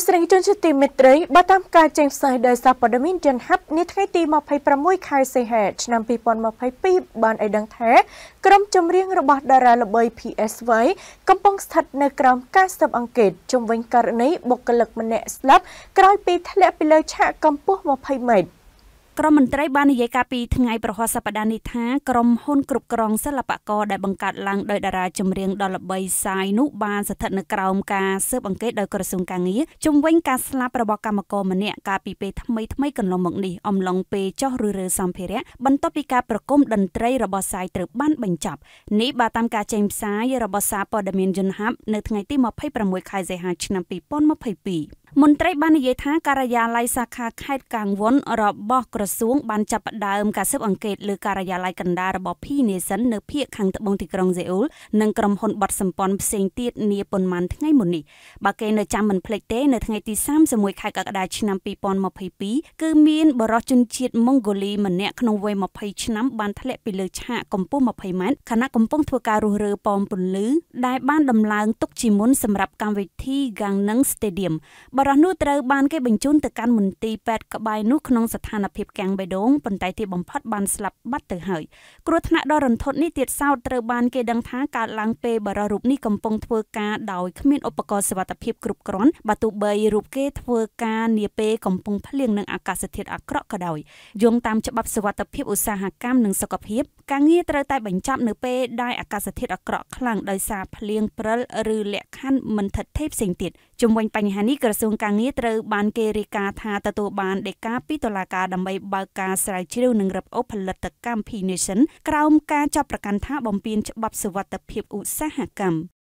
លោកស្រីជនជាទីមេត្រីបើតាមការចេញផ្សាយដោយសារព័ត៌មានយន្តហັບនាថ្ងៃទី26ខែសីហា ឆ្នាំ2022បានឲ្យដឹងថាក្រុមចម្រៀងរបស់តារាល្បី PSV កំពុងស្ថិត នៅក្រោមការស៊ើបអង្កេតជុំវិញករណីបុគ្គលិកម្នាក់ស្លាប់ក្រោយពីធ្លាក់ពីលើឆាកកម្ពស់20ម៉ែត្រក្រមមន្ត្រីបាននិយាយកាលពីថ្ងៃប្រហ័សសប្តាហ៍នេះថាក្រុមហ៊ុនគ្រប់គ្រងសិល្បករដែលបង្កើតឡើងដោយតារាចម្រៀងដល់ល្បីសាយនោះបានស្ថិតនៅក្រោមការស៊ើបអង្កេតដោយក្រសួងការងារជំវិញការស្លាប់របស់កម្មករម្នាក់កាលពីពេលថ្មីថ្មីកន្លងមកនេះអំឡុងពេលចោះឬរើសម្ភារៈបន្ទាប់ពីការប្រគំតន្ត្រីរបស់សាយត្រូវបានបញ្ចប់នេះបើតាមការចេញផ្សាយរបស់សារព័ត៌មានយន្តហាប់នៅថ្ងៃទី26ខែសីហាឆ្នាំ2022មន្ត្រីបាននិយាយថាការិយាល័យសាខាខេត្តកាំងវុនរបស់ក្រសួងបានចាប់ផ្ដើមការស៊ើបអង្កេតលើការិយាល័យកណ្ដាលរបស់ភីនេសិននៅភូមិខាងត្បូងទីក្រុងសេអ៊ូលនិងក្រុមហ៊ុនបតសម្ព័ន្ធផ្សេងទៀតនាប៉ុន្មានថ្ងៃមុននេះបើគេនៅចាំមិនភ្លេចទេនៅថ្ងៃទី31ខែកក្កដាឆ្នាំ2022គឺមានបរិសុជនជាតិម៉ុងហ្គូលីម្នាក់ក្នុងវ័យ20ឆ្នាំបានធ្លាក់ពីលើឆាកកម្ពស់20ម៉ែត្រខណៈកំពុងធ្វើការរុះរើប៉មពន្លឺដែលបានដំឡើងទុកជាមុនសម្រាប់កម្មវិធី Gangnam Stadium បរិះនោះត្រូវបានគេបញ្ជូនទៅកាន់មន្ទីរពេទ្យក្បែរនោះក្នុងស្ថានភាពកាំងបេះដូងប៉ុន្តែទីបំផុតបានស្លាប់បាត់ទៅហើយគ្រោះថ្នាក់ដ៏រន្ធត់នេះទៀតសោតត្រូវបានគេដឹងថាកើតឡើងពេលបរិះរូបនេះកំពុងធ្វើការដោយគ្មានឧបករណ៍សុវត្ថិភាពគ្រប់គ្រាន់បើទោះបីរូបគេធ្វើការនាពេលកំពុងភ្លៀងនឹងអាកាសធាតុអាក្រក់ក៏ដោយយោងតាមច្បាប់សុវត្ថិភាពឧស្សាហកម្មនិងសុខភាព ការងារត្រូវតែបញ្ចប់នៅពេលដែលអាកាសធាតុអាក្រក់ខ្លាំងដោយសារភ្លៀងព្រិលឬលក្ខខណ្ឌមិនថិតថេរផ្សេងទៀតជំវិញបញ្ហានេះក្រសួងងការងារត្រូវបានគេរាយការណ៍ថាទទួលបានដេកាពីតុលាការដើម្បីបើកការស្រាវជ្រាវនិងរឹបអូសផលិតកម្ម P Nation ក្រោមការចាប់ប្រកាន់ថាបំពានច្បាប់សុវត្ថិភាពឧស្សាហកម្ម